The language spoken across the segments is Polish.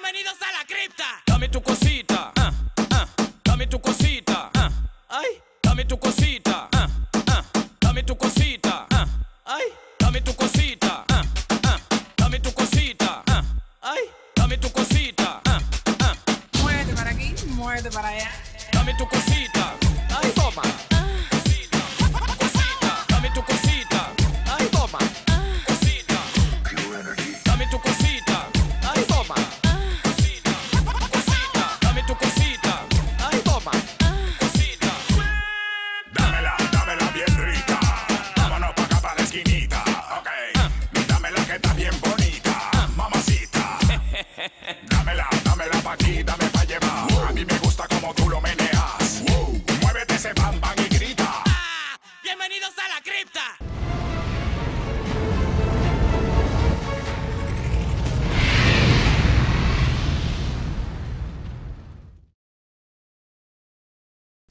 Bienvenidos a la cripta. Dame tu cosita, ah, ah. dame tu cosita, ah. ay, dame tu cosita.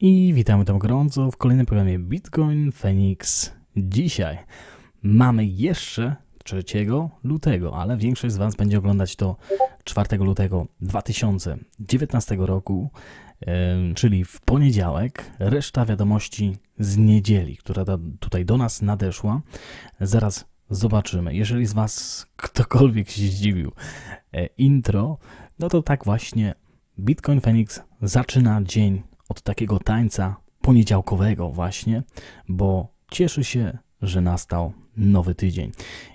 I witamy tam gorąco w kolejnym programie Bitcoin Phoenix. Dzisiaj mamy jeszcze 3 lutego, ale większość z Was będzie oglądać to 4 lutego 2019 roku, czyli w poniedziałek. Reszta wiadomości z niedzieli, która tutaj do nas nadeszła. Zaraz zobaczymy. Jeżeli z Was ktokolwiek się zdziwił e, intro, no to tak właśnie Bitcoin Phoenix zaczyna dzień od takiego tańca poniedziałkowego właśnie, bo cieszy się, że nastał nowy tydzień.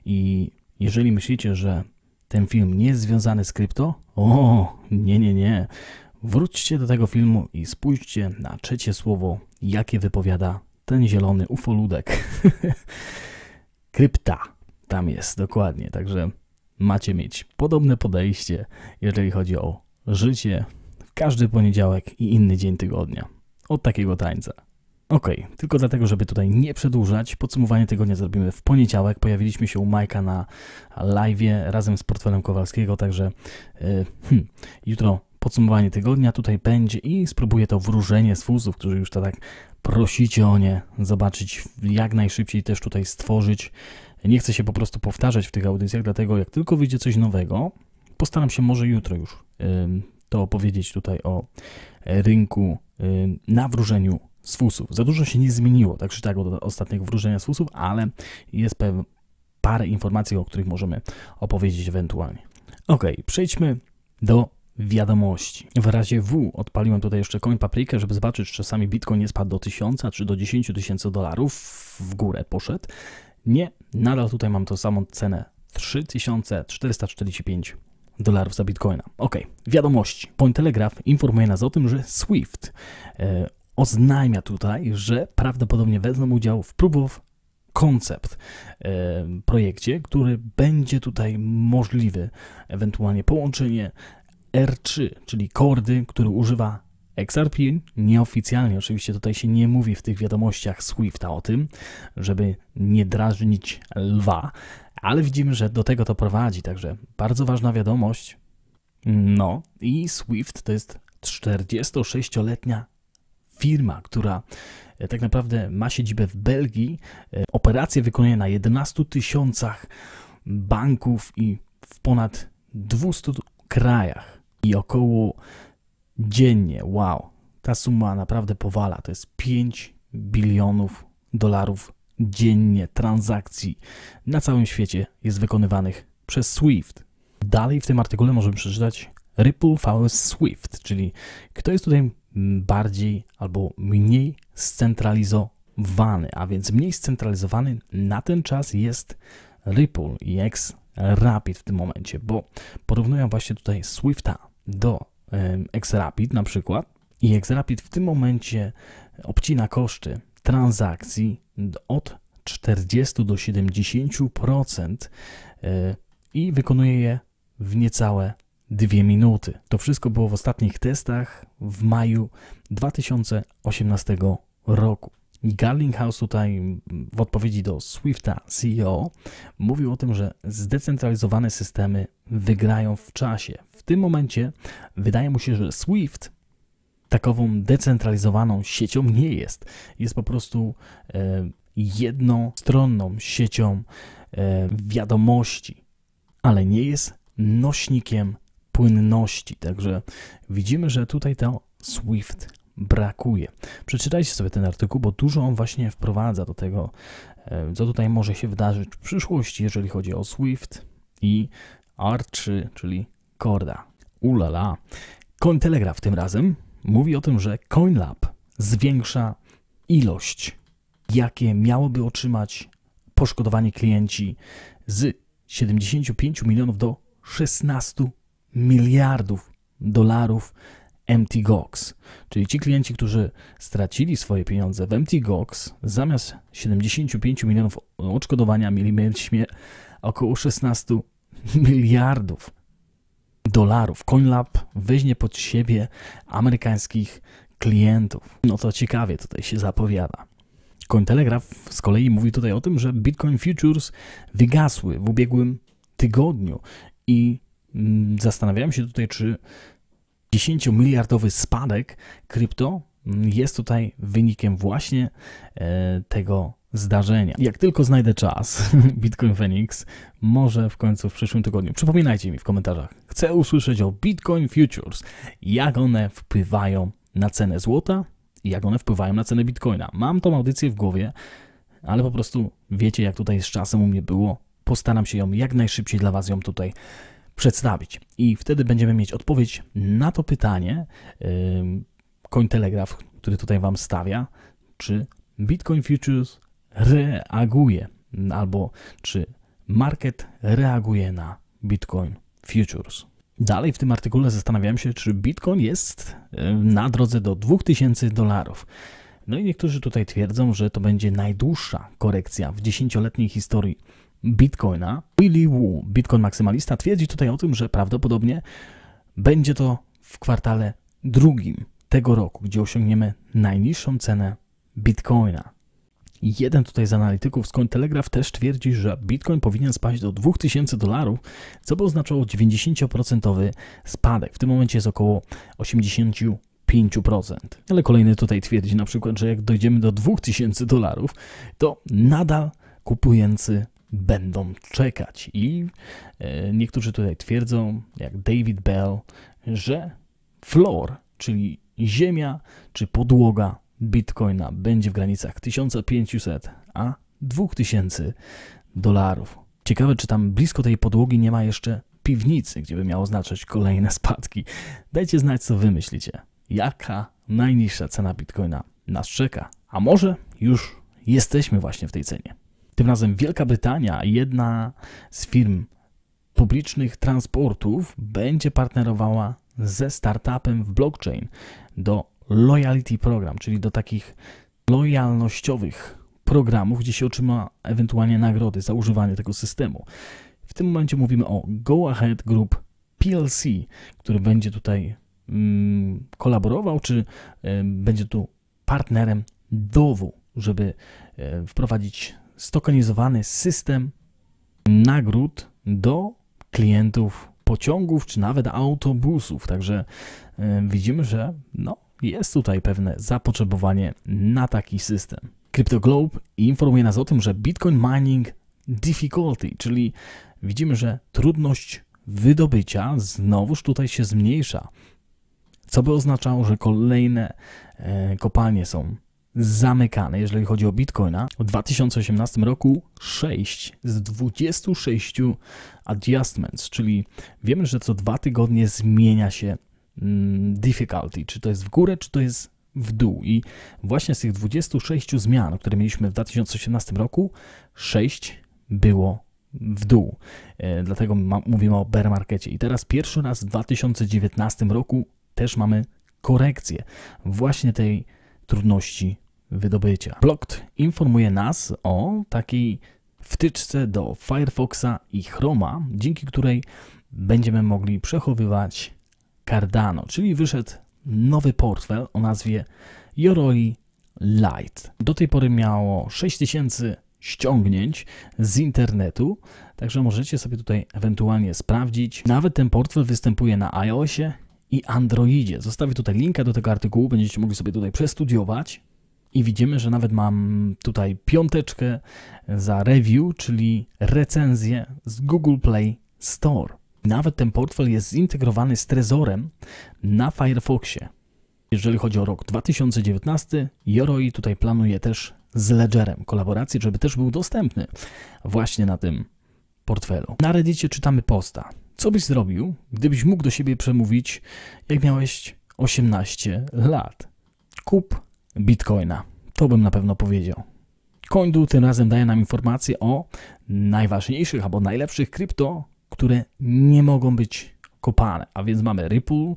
I jeżeli myślicie, że ten film nie jest związany z krypto, o nie, nie, nie. Wróćcie do tego filmu i spójrzcie na trzecie słowo, jakie wypowiada ten zielony ufoludek. Krypta tam jest, dokładnie. Także macie mieć podobne podejście, jeżeli chodzi o życie, każdy poniedziałek i inny dzień tygodnia. Od takiego tańca. Okej, okay, tylko dlatego, żeby tutaj nie przedłużać, podsumowanie tygodnia zrobimy w poniedziałek. Pojawiliśmy się u Majka na live razem z portfelem Kowalskiego, także yy, hmm, jutro podsumowanie tygodnia tutaj będzie i spróbuję to wróżenie z fuzów, którzy już to tak prosicie o nie, zobaczyć jak najszybciej też tutaj stworzyć. Nie chcę się po prostu powtarzać w tych audycjach, dlatego jak tylko wyjdzie coś nowego, postaram się może jutro już. Yy, to opowiedzieć tutaj o e, rynku y, na wróżeniu z fusów. Za dużo się nie zmieniło, tak czy tak, od ostatniego wróżenia z fusów, ale jest pewne parę informacji, o których możemy opowiedzieć ewentualnie. Ok, przejdźmy do wiadomości. W razie W odpaliłem tutaj jeszcze koń paprykę, żeby zobaczyć, czy czasami Bitcoin nie spadł do 1000 czy do 10 tysięcy dolarów w górę poszedł. Nie, nadal tutaj mam tą samą cenę 3445 dolarów za bitcoina. Ok, wiadomości. Telegraph informuje nas o tym, że SWIFT e, oznajmia tutaj, że prawdopodobnie wezmą udział w próbów koncept e, projekcie, który będzie tutaj możliwy, ewentualnie połączenie R3, czyli kordy, który używa XRP nieoficjalnie, oczywiście tutaj się nie mówi w tych wiadomościach Swifta o tym, żeby nie drażnić lwa, ale widzimy, że do tego to prowadzi, także bardzo ważna wiadomość. No i Swift to jest 46-letnia firma, która e, tak naprawdę ma siedzibę w Belgii. E, Operacje wykonuje na 11 tysiącach banków i w ponad 200 krajach i około dziennie, wow, ta suma naprawdę powala, to jest 5 bilionów dolarów dziennie transakcji na całym świecie jest wykonywanych przez Swift. Dalej w tym artykule możemy przeczytać Ripple vs Swift, czyli kto jest tutaj bardziej albo mniej scentralizowany, a więc mniej scentralizowany na ten czas jest Ripple i X Rapid w tym momencie, bo porównują właśnie tutaj Swifta do X Rapid na przykład i X Rapid w tym momencie obcina koszty transakcji od 40 do 70% e, i wykonuje je w niecałe dwie minuty. To wszystko było w ostatnich testach w maju 2018 roku. Garlinghouse tutaj w odpowiedzi do Swifta CEO mówił o tym, że zdecentralizowane systemy wygrają w czasie. W tym momencie wydaje mu się, że Swift takową decentralizowaną siecią nie jest. Jest po prostu e, jednostronną siecią e, wiadomości, ale nie jest nośnikiem płynności. Także widzimy, że tutaj to Swift brakuje. Przeczytajcie sobie ten artykuł, bo dużo on właśnie wprowadza do tego, e, co tutaj może się wydarzyć w przyszłości, jeżeli chodzi o Swift i R3, czyli Korda. Ulala. Kontelegraf tym razem mówi o tym, że CoinLab zwiększa ilość, jakie miałoby otrzymać poszkodowani klienci z 75 milionów do 16 miliardów dolarów MTGOX. Czyli ci klienci, którzy stracili swoje pieniądze w MTGOX, zamiast 75 milionów odszkodowania mieli mieć około 16 miliardów dolarów. CoinLab weźmie pod siebie amerykańskich klientów. No to ciekawie tutaj się zapowiada. Cointelegraph z kolei mówi tutaj o tym, że Bitcoin Futures wygasły w ubiegłym tygodniu i mm, zastanawiałem się tutaj, czy 10 miliardowy spadek krypto mm, jest tutaj wynikiem właśnie e, tego zdarzenia. Jak tylko znajdę czas, Bitcoin Phoenix może w końcu w przyszłym tygodniu. Przypominajcie mi w komentarzach. Chcę usłyszeć o Bitcoin Futures. Jak one wpływają na cenę złota i jak one wpływają na cenę Bitcoina. Mam tą audycję w głowie, ale po prostu wiecie, jak tutaj z czasem u mnie było. Postaram się ją jak najszybciej dla Was ją tutaj przedstawić. I wtedy będziemy mieć odpowiedź na to pytanie. Cointelegraph, który tutaj Wam stawia, czy Bitcoin Futures reaguje, albo czy market reaguje na Bitcoin futures. Dalej w tym artykule zastanawiałem się, czy Bitcoin jest y, na drodze do 2000 dolarów. No i niektórzy tutaj twierdzą, że to będzie najdłuższa korekcja w dziesięcioletniej historii Bitcoina. Willy Wu, Bitcoin maksymalista, twierdzi tutaj o tym, że prawdopodobnie będzie to w kwartale drugim tego roku, gdzie osiągniemy najniższą cenę Bitcoina. Jeden tutaj z analityków z Cointelegraph też twierdzi, że Bitcoin powinien spaść do 2000 dolarów, co by oznaczało 90% spadek. W tym momencie jest około 85 Ale kolejny tutaj twierdzi na przykład, że jak dojdziemy do 2000 dolarów, to nadal kupujący będą czekać. I e, niektórzy tutaj twierdzą, jak David Bell, że floor, czyli ziemia czy podłoga bitcoina będzie w granicach 1500 a 2000 dolarów. Ciekawe, czy tam blisko tej podłogi nie ma jeszcze piwnicy, gdzie by miało oznaczać kolejne spadki. Dajcie znać, co wy myślicie. Jaka najniższa cena bitcoina nas czeka? A może już jesteśmy właśnie w tej cenie? Tym razem Wielka Brytania, jedna z firm publicznych transportów, będzie partnerowała ze startupem w blockchain do loyalty program, czyli do takich lojalnościowych programów, gdzie się otrzyma ewentualnie nagrody za używanie tego systemu. W tym momencie mówimy o Go Ahead Group PLC, który będzie tutaj mm, kolaborował, czy y, będzie tu partnerem DOWU, żeby y, wprowadzić stokanizowany system nagród do klientów pociągów, czy nawet autobusów. Także y, widzimy, że no, jest tutaj pewne zapotrzebowanie na taki system. CryptoGlobe informuje nas o tym, że Bitcoin mining difficulty, czyli widzimy, że trudność wydobycia znowuż tutaj się zmniejsza, co by oznaczało, że kolejne e, kopalnie są zamykane, jeżeli chodzi o Bitcoina. W 2018 roku 6 z 26 adjustments, czyli wiemy, że co dwa tygodnie zmienia się Mm, difficulty, czy to jest w górę, czy to jest w dół. I właśnie z tych 26 zmian, które mieliśmy w 2018 roku, 6 było w dół. E, dlatego mówimy o bear markecie. I teraz pierwszy raz w 2019 roku też mamy korekcję właśnie tej trudności wydobycia. Blocked informuje nas o takiej wtyczce do Firefoxa i Chroma, dzięki której będziemy mogli przechowywać Cardano, czyli wyszedł nowy portfel o nazwie Yoroi Lite. Do tej pory miało 6000 ściągnięć z internetu, także możecie sobie tutaj ewentualnie sprawdzić. Nawet ten portfel występuje na iOSie i Androidzie. Zostawię tutaj linka do tego artykułu, będziecie mogli sobie tutaj przestudiować. I widzimy, że nawet mam tutaj piąteczkę za review, czyli recenzję z Google Play Store. Nawet ten portfel jest zintegrowany z trezorem na Firefoxie. Jeżeli chodzi o rok 2019, Yoroi tutaj planuje też z Ledgerem kolaborację, żeby też był dostępny właśnie na tym portfelu. Na Reddicie czytamy posta. Co byś zrobił, gdybyś mógł do siebie przemówić, jak miałeś 18 lat? Kup bitcoina. To bym na pewno powiedział. Coindu tym razem daje nam informacje o najważniejszych albo najlepszych krypto które nie mogą być kopane. A więc mamy Ripple,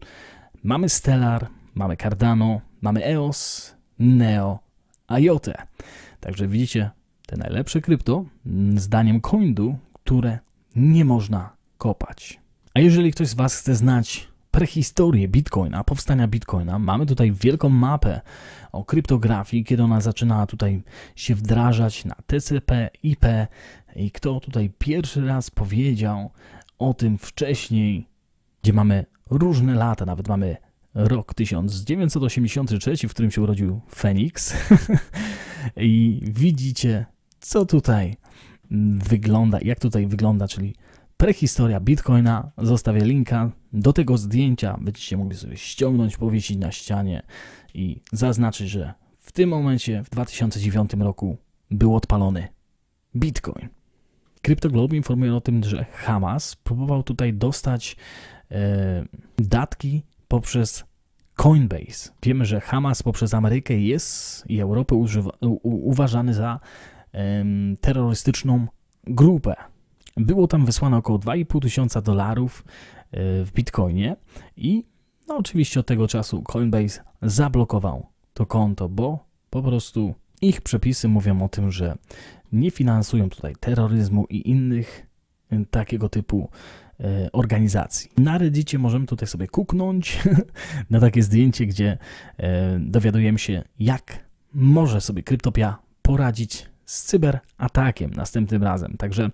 mamy Stellar, mamy Cardano, mamy EOS, Neo, IOT, Także widzicie te najlepsze krypto, mm, zdaniem Coindu, które nie można kopać. A jeżeli ktoś z Was chce znać prehistorię Bitcoina, powstania Bitcoina. Mamy tutaj wielką mapę o kryptografii, kiedy ona zaczynała tutaj się wdrażać na TCP, IP i kto tutaj pierwszy raz powiedział o tym wcześniej, gdzie mamy różne lata, nawet mamy rok 1983, w którym się urodził Feniks. I widzicie, co tutaj wygląda, jak tutaj wygląda, czyli Prehistoria Bitcoina. Zostawię linka do tego zdjęcia. Będziecie mogli sobie ściągnąć, powiesić na ścianie i zaznaczyć, że w tym momencie, w 2009 roku, był odpalony Bitcoin. CryptoGlobe informuje o tym, że Hamas próbował tutaj dostać e, datki poprzez Coinbase. Wiemy, że Hamas poprzez Amerykę jest i Europę używa, u, uważany za e, terrorystyczną grupę. Było tam wysłane około 2,5 tysiąca dolarów e, w bitcoinie i no oczywiście od tego czasu Coinbase zablokował to konto, bo po prostu ich przepisy mówią o tym, że nie finansują tutaj terroryzmu i innych e, takiego typu e, organizacji. Na Reddicie możemy tutaj sobie kuknąć na takie zdjęcie, gdzie dowiadujemy się, jak może sobie Kryptopia poradzić z cyberatakiem następnym razem. Także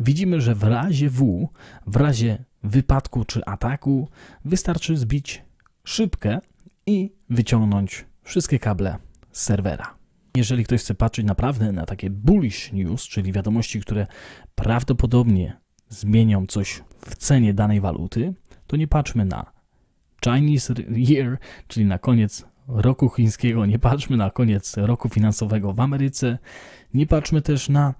widzimy, że w razie W, w razie wypadku czy ataku, wystarczy zbić szybkę i wyciągnąć wszystkie kable z serwera. Jeżeli ktoś chce patrzeć naprawdę na takie bullish news, czyli wiadomości, które prawdopodobnie zmienią coś w cenie danej waluty, to nie patrzmy na Chinese Year, czyli na koniec roku chińskiego, nie patrzmy na koniec roku finansowego w Ameryce, nie patrzmy też na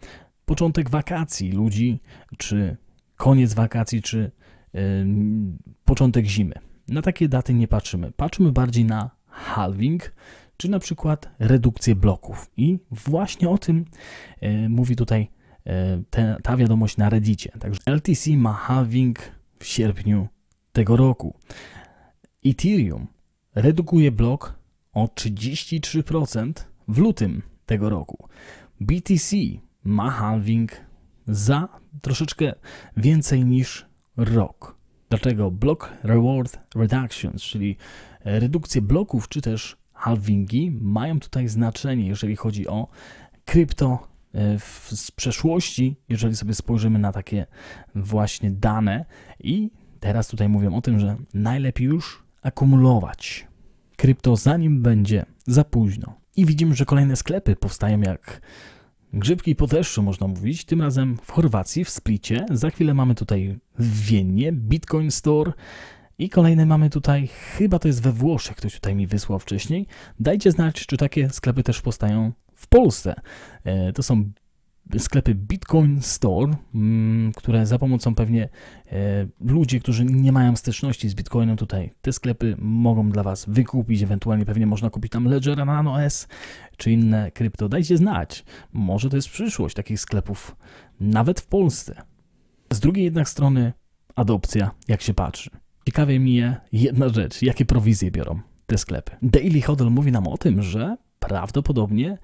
początek wakacji ludzi, czy koniec wakacji, czy yy, początek zimy. Na takie daty nie patrzymy. Patrzymy bardziej na halving, czy na przykład redukcję bloków. I właśnie o tym yy, mówi tutaj yy, te, ta wiadomość na Reddicie. Także LTC ma halving w sierpniu tego roku. Ethereum redukuje blok o 33% w lutym tego roku. BTC ma halving za troszeczkę więcej niż rok. Dlatego block reward reductions, czyli e, redukcje bloków czy też halvingi mają tutaj znaczenie, jeżeli chodzi o krypto e, z przeszłości, jeżeli sobie spojrzymy na takie właśnie dane i teraz tutaj mówią o tym, że najlepiej już akumulować krypto zanim będzie za późno. I widzimy, że kolejne sklepy powstają jak grzybki po deszczu, można mówić. Tym razem w Chorwacji, w Splicie. Za chwilę mamy tutaj w Wiennie Bitcoin Store. I kolejne mamy tutaj, chyba to jest we Włoszech, ktoś tutaj mi wysłał wcześniej. Dajcie znać, czy takie sklepy też powstają w Polsce. E, to są sklepy Bitcoin Store, mm, które za pomocą pewnie e, ludzi, którzy nie mają styczności z Bitcoinem tutaj, te sklepy mogą dla Was wykupić, ewentualnie pewnie można kupić tam Ledger Nano S czy inne krypto. Dajcie znać, może to jest przyszłość takich sklepów, nawet w Polsce. Z drugiej jednak strony adopcja, jak się patrzy. Ciekawie mi je jedna rzecz, jakie prowizje biorą te sklepy. Daily Hodl mówi nam o tym, że prawdopodobnie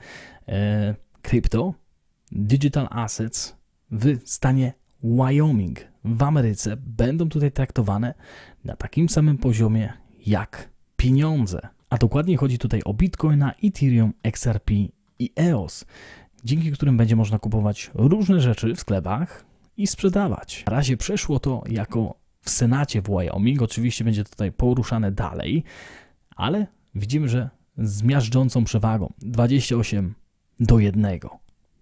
e, krypto digital assets w stanie Wyoming w Ameryce będą tutaj traktowane na takim samym poziomie jak pieniądze. A dokładnie chodzi tutaj o Bitcoina, Ethereum, XRP i EOS, dzięki którym będzie można kupować różne rzeczy w sklepach i sprzedawać. Na razie przeszło to jako w Senacie w Wyoming, oczywiście będzie tutaj poruszane dalej, ale widzimy, że z miażdżącą przewagą 28 do 1.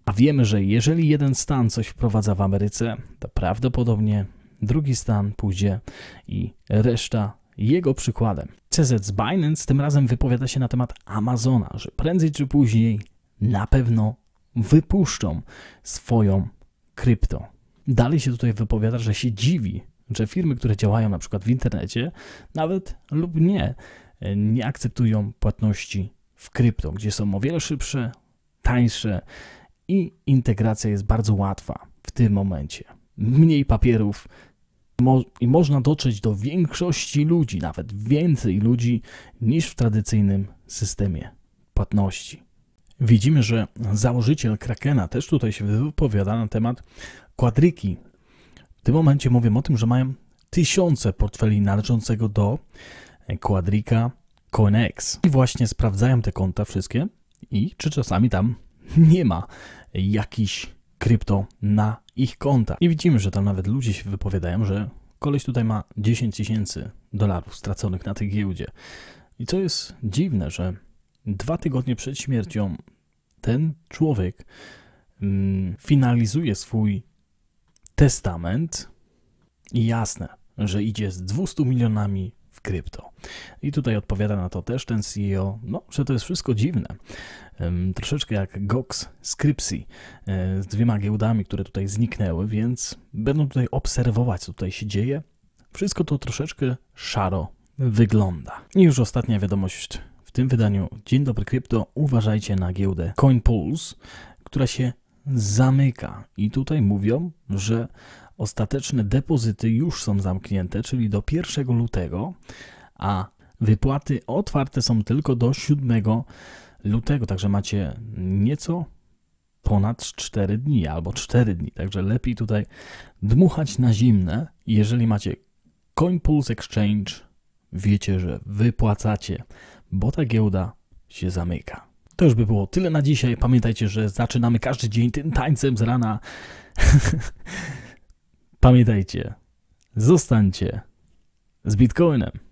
A wiemy, że jeżeli jeden stan coś wprowadza w Ameryce, to prawdopodobnie drugi stan pójdzie i reszta jego przykładem. CZ z Binance tym razem wypowiada się na temat Amazona, że prędzej czy później na pewno wypuszczą swoją krypto. Dalej się tutaj wypowiada, że się dziwi, że firmy, które działają na przykład w internecie, nawet lub nie, nie akceptują płatności w krypto, gdzie są o wiele szybsze, tańsze i integracja jest bardzo łatwa w tym momencie. Mniej papierów mo i można dotrzeć do większości ludzi, nawet więcej ludzi niż w tradycyjnym systemie płatności. Widzimy, że założyciel Krakena też tutaj się wypowiada na temat kwadryki. W tym momencie mówię o tym, że mają tysiące portfeli należącego do Quadrica CoinEx. I właśnie sprawdzają te konta wszystkie i czy czasami tam nie ma jakichś krypto na ich konta. I widzimy, że tam nawet ludzie się wypowiadają, że koleś tutaj ma 10 tysięcy dolarów straconych na tej giełdzie. I co jest dziwne, że dwa tygodnie przed śmiercią ten człowiek mm, finalizuje swój testament i jasne, że idzie z 200 milionami krypto. I tutaj odpowiada na to też ten CEO, no, że to jest wszystko dziwne. Troszeczkę jak Gox Scripcy e, z dwiema giełdami, które tutaj zniknęły, więc będą tutaj obserwować, co tutaj się dzieje. Wszystko to troszeczkę szaro wygląda. I już ostatnia wiadomość w tym wydaniu. Dzień dobry krypto, uważajcie na giełdę CoinPulse, która się zamyka. I tutaj mówią, że Ostateczne depozyty już są zamknięte, czyli do 1 lutego, a wypłaty otwarte są tylko do 7 lutego, także macie nieco ponad 4 dni albo 4 dni, także lepiej tutaj dmuchać na zimne. Jeżeli macie CoinPulse Exchange, wiecie, że wypłacacie, bo ta giełda się zamyka. To już by było tyle na dzisiaj. Pamiętajcie, że zaczynamy każdy dzień tym tańcem z rana. Pamiętajcie, zostańcie z Bitcoinem.